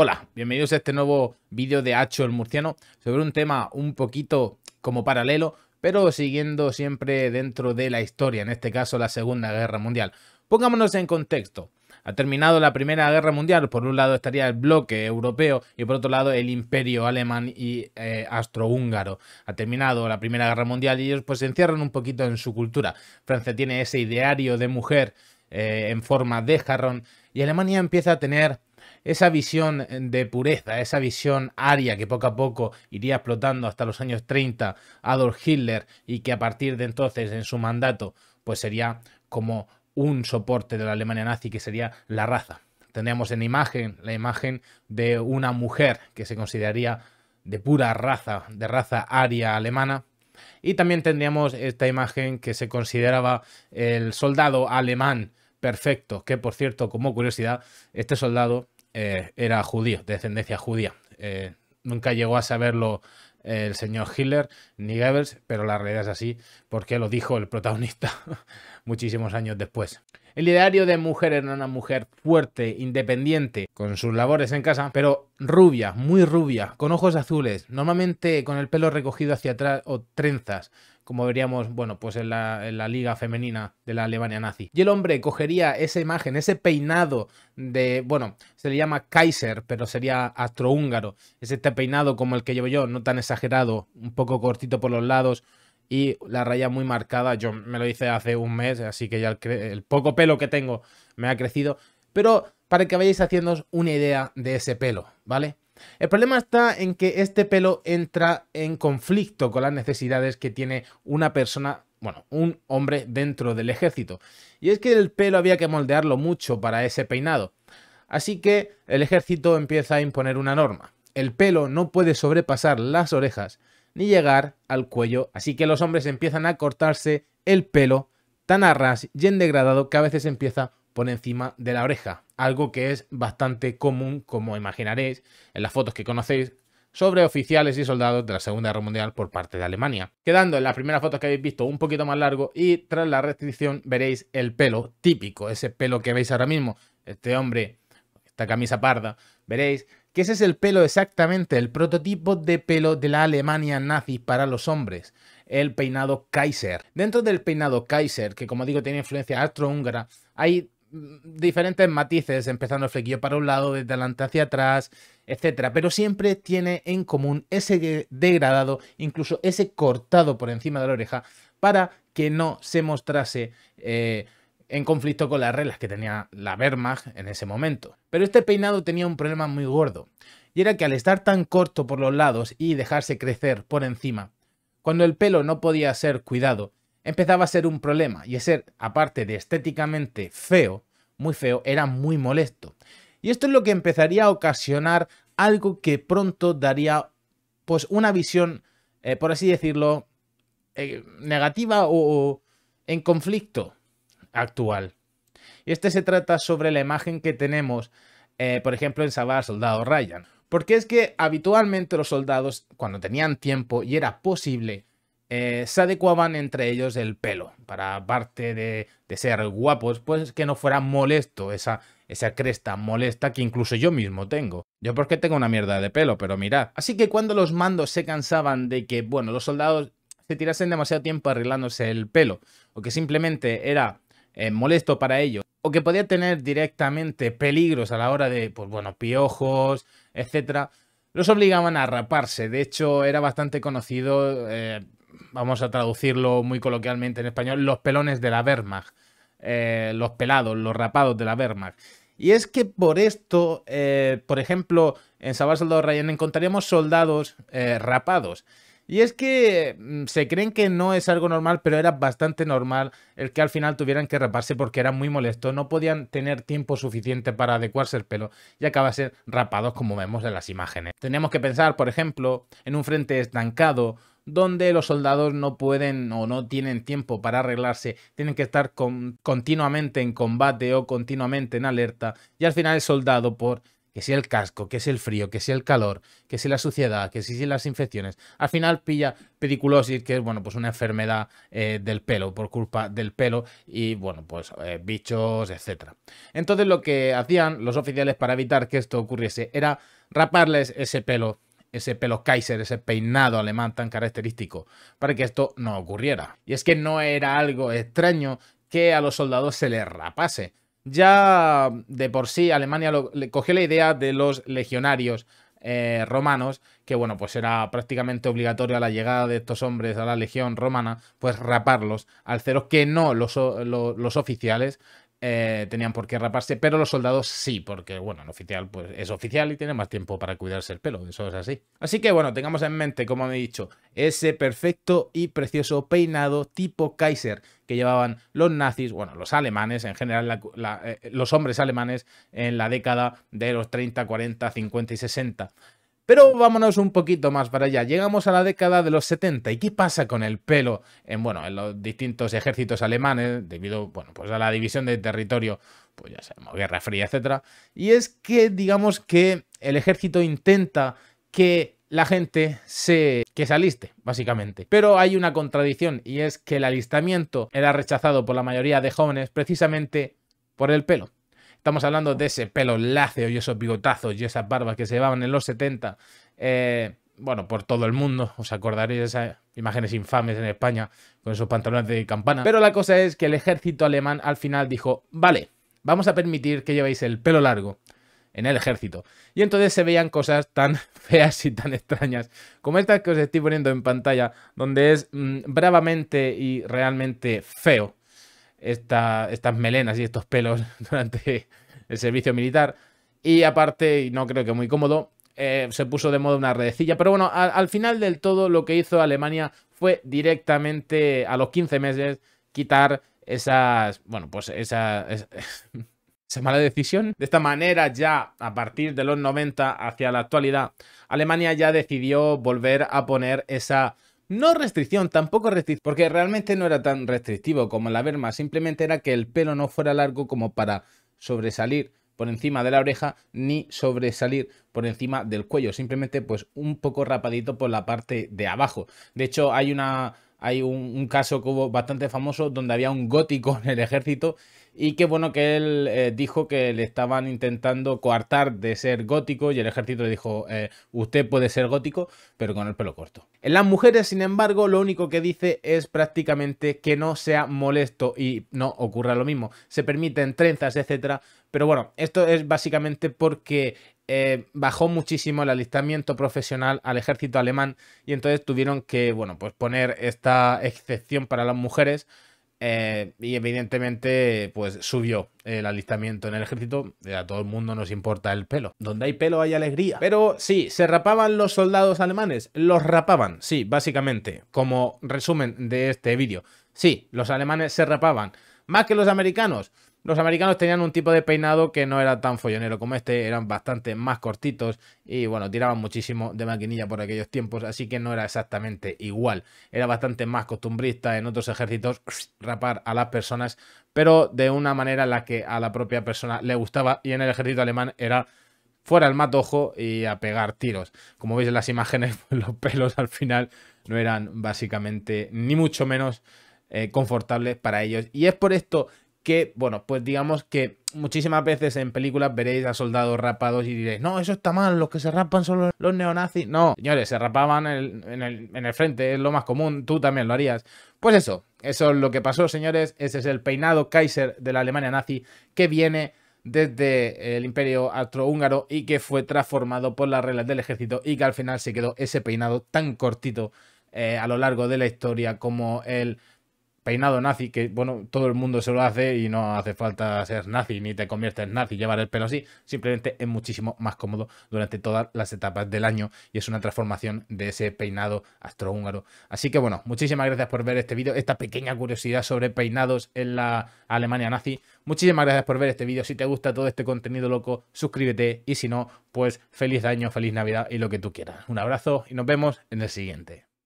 Hola, bienvenidos a este nuevo vídeo de Hacho el Murciano sobre un tema un poquito como paralelo, pero siguiendo siempre dentro de la historia, en este caso la Segunda Guerra Mundial. Pongámonos en contexto. Ha terminado la Primera Guerra Mundial, por un lado estaría el bloque europeo y por otro lado el imperio alemán y eh, Austrohúngaro. astrohúngaro. Ha terminado la Primera Guerra Mundial y ellos pues se encierran un poquito en su cultura. Francia tiene ese ideario de mujer eh, en forma de jarrón y Alemania empieza a tener esa visión eh, de pureza, esa visión aria que poco a poco iría explotando hasta los años 30 Adolf Hitler y que a partir de entonces en su mandato pues sería como un soporte de la Alemania nazi que sería la raza. Tendríamos en imagen la imagen de una mujer que se consideraría de pura raza, de raza aria alemana, y también tendríamos esta imagen que se consideraba el soldado alemán perfecto, que por cierto, como curiosidad, este soldado eh, era judío, de descendencia judía. Eh, nunca llegó a saberlo eh, el señor Hitler ni Goebbels, pero la realidad es así porque lo dijo el protagonista muchísimos años después. El ideario de mujer era una mujer fuerte, independiente, con sus labores en casa, pero rubia, muy rubia, con ojos azules, normalmente con el pelo recogido hacia atrás o trenzas, como veríamos, bueno, pues en la, en la, liga femenina de la Alemania nazi. Y el hombre cogería esa imagen, ese peinado de, bueno, se le llama Kaiser, pero sería astrohúngaro. Es este peinado como el que llevo yo, no tan exagerado, un poco cortito por los lados y la raya muy marcada. Yo me lo hice hace un mes, así que ya el, poco pelo que tengo me ha crecido. Pero para que vayáis haciéndoos una idea de ese pelo, ¿vale? El problema está en que este pelo entra en conflicto con las necesidades que tiene una persona, bueno, un hombre dentro del ejército. Y es que el pelo había que moldearlo mucho para ese peinado. Así que el ejército empieza a imponer una norma. El pelo no puede sobrepasar las orejas ni llegar al cuello, así que los hombres empiezan a cortarse el pelo tan a ras y en degradado que a veces empieza encima de la oreja, algo que es bastante común, como imaginaréis, en las fotos que conocéis sobre oficiales y soldados de la Segunda Guerra Mundial por parte de Alemania, quedando en las primeras fotos que habéis visto un poquito más largo y tras la restricción veréis el pelo típico, ese pelo que veis ahora mismo, este hombre, esta camisa parda, veréis que ese es el pelo exactamente, el prototipo de pelo de la Alemania nazi para los hombres, el peinado Kaiser. Dentro del peinado Kaiser, que como digo tiene influencia astrohúngara, hay diferentes matices, empezando el flequillo para un lado, desde adelante hacia atrás, etcétera, pero siempre tiene en común ese degradado, incluso ese cortado por encima de la oreja, para que no se mostrase eh, en conflicto con las reglas que tenía la Wehrmacht en ese momento. Pero este peinado tenía un problema muy gordo, y era que al estar tan corto por los lados y dejarse crecer por encima, cuando el pelo no podía ser cuidado, empezaba a ser un problema y a ser, aparte de estéticamente feo, muy feo, era muy molesto. Y esto es lo que empezaría a ocasionar algo que pronto daría pues una visión, eh, por así decirlo, eh, negativa o, en conflicto actual. Y este se trata sobre la imagen que tenemos, eh, por ejemplo, en Sabar Soldado Ryan. Porque es que habitualmente los soldados, cuando tenían tiempo y era posible, eh, se adecuaban entre ellos el pelo, para aparte de, ser guapos, pues que no fuera molesto esa, esa cresta molesta que incluso yo mismo tengo. Yo porque tengo una mierda de pelo, pero mirad. Así que cuando los mandos se cansaban de que, bueno, los soldados se tirasen demasiado tiempo arreglándose el pelo, o que simplemente era eh, molesto para ellos, o que podía tener directamente peligros a la hora de, pues bueno, piojos, etcétera, los obligaban a raparse. De hecho, era bastante conocido eh, vamos a traducirlo muy coloquialmente en español, los pelones de la Wehrmacht, eh, los pelados, los rapados de la Wehrmacht. Y es que por esto, eh, por ejemplo, en Sabal Soldado Ryan encontraríamos soldados eh, rapados. Y es que mm, se creen que no es algo normal, pero era bastante normal el que al final tuvieran que raparse porque era muy molesto, no podían tener tiempo suficiente para adecuarse el pelo y ser rapados como vemos en las imágenes. Tenemos que pensar, por ejemplo, en un frente estancado donde los soldados no pueden o no tienen tiempo para arreglarse, tienen que estar con, continuamente en combate o continuamente en alerta y al final el soldado por que si el casco, que si el frío, que si el calor, que si la suciedad, que si las infecciones. Al final pilla pediculosis, que es bueno, pues una enfermedad eh, del pelo, por culpa del pelo, y bueno, pues eh, bichos, etc. Entonces lo que hacían los oficiales para evitar que esto ocurriese era raparles ese pelo ese pelo Kaiser, ese peinado alemán tan característico, para que esto no ocurriera. Y es que no era algo extraño que a los soldados se les rapase. Ya de por sí Alemania cogió la idea de los legionarios eh, romanos, que bueno, pues era prácticamente obligatorio a la llegada de estos hombres a la legión romana, pues raparlos, al cero que no los oficiales eh, tenían por qué raparse, pero los soldados sí, porque bueno, el oficial pues es oficial y tiene más tiempo para cuidarse el pelo, eso es así. Así que bueno, tengamos en mente, como he dicho, ese perfecto y precioso peinado tipo Kaiser que llevaban los nazis, bueno, los alemanes en general, eh, los hombres alemanes en la década de los 30, 40, 50 y 60. Pero vámonos un poquito más para allá. Llegamos a la década de los 70. ¿Y qué pasa con el pelo en, bueno, en los distintos ejércitos alemanes debido bueno, pues a la división de territorio? Pues ya sabemos, Guerra Fría, etc. Y es que digamos que el ejército intenta que la gente se que se aliste, básicamente. Pero hay una contradicción y es que el alistamiento era rechazado por la mayoría de jóvenes precisamente por el pelo. Estamos hablando de ese pelo láceo y esos bigotazos y esas barbas que se llevaban en los 70. Eh, bueno, por todo el mundo. Os acordaréis de esas imágenes infames en España con esos pantalones de campana. Pero la cosa es que el ejército alemán al final dijo, vale, vamos a permitir que llevéis el pelo largo en el ejército. Y entonces se veían cosas tan feas y tan extrañas como estas que os estoy poniendo en pantalla, donde es mm, bravamente y realmente feo estas melenas y estos pelos durante el servicio militar. Y aparte, y no creo que muy cómodo, eh, se puso de moda una redecilla. Pero bueno, al, final del todo lo que hizo Alemania fue directamente a los 15 meses quitar esas, bueno, pues esa, esa, esa, mala decisión. De esta manera ya a partir de los 90 hacia la actualidad, Alemania ya decidió volver a poner esa no restricción, tampoco restricción, porque realmente no era tan restrictivo como la Verma, simplemente era que el pelo no fuera largo como para sobresalir por encima de la oreja ni sobresalir por encima del cuello, simplemente pues un poco rapadito por la parte de abajo. De hecho, hay una hay un, caso que hubo bastante famoso donde había un gótico en el ejército y que bueno que él eh, dijo que le estaban intentando coartar de ser gótico y el ejército le dijo eh, usted puede ser gótico pero con el pelo corto. En las mujeres sin embargo lo único que dice es prácticamente que no sea molesto y no ocurra lo mismo. Se permiten trenzas etcétera pero bueno esto es básicamente porque eh, bajó muchísimo el alistamiento profesional al ejército alemán y entonces tuvieron que, bueno, pues poner esta excepción para las mujeres eh, y evidentemente pues subió el alistamiento en el ejército. Eh, a todo el mundo nos importa el pelo. Donde hay pelo hay alegría. Pero sí, se rapaban los soldados alemanes. Los rapaban, sí, básicamente. Como resumen de este vídeo. Sí, los alemanes se rapaban. Más que los americanos. Los americanos tenían un tipo de peinado que no era tan follonero como este, eran bastante más cortitos y bueno, tiraban muchísimo de maquinilla por aquellos tiempos, así que no era exactamente igual. Era bastante más costumbrista en otros ejércitos rapar a las personas, pero de una manera en la que a la propia persona le gustaba y en el ejército alemán era fuera el matojo y a pegar tiros. Como veis en las imágenes, los pelos al final no eran básicamente ni mucho menos eh, confortables para ellos. Y es por esto que, bueno, pues digamos que muchísimas veces en películas veréis a soldados rapados y diréis, no, eso está mal, los que se rapan son los, neonazis. No, señores, se rapaban en el, frente, es lo más común, tú también lo harías. Pues eso, eso es lo que pasó, señores, ese es el peinado Kaiser de la Alemania nazi que viene desde el imperio austrohúngaro y que fue transformado por las reglas del ejército y que al final se quedó ese peinado tan cortito eh, a lo largo de la historia como el peinado nazi, que bueno, todo el mundo se lo hace y no hace falta ser nazi ni te conviertes en nazi, llevar el pelo así, simplemente es muchísimo más cómodo durante todas las etapas del año y es una transformación de ese peinado astrohúngaro. Así que bueno, muchísimas gracias por ver este vídeo, esta pequeña curiosidad sobre peinados en la Alemania nazi. Muchísimas gracias por ver este vídeo, si te gusta todo este contenido loco, suscríbete y si no, pues feliz año, feliz Navidad y lo que tú quieras. Un abrazo y nos vemos en el siguiente.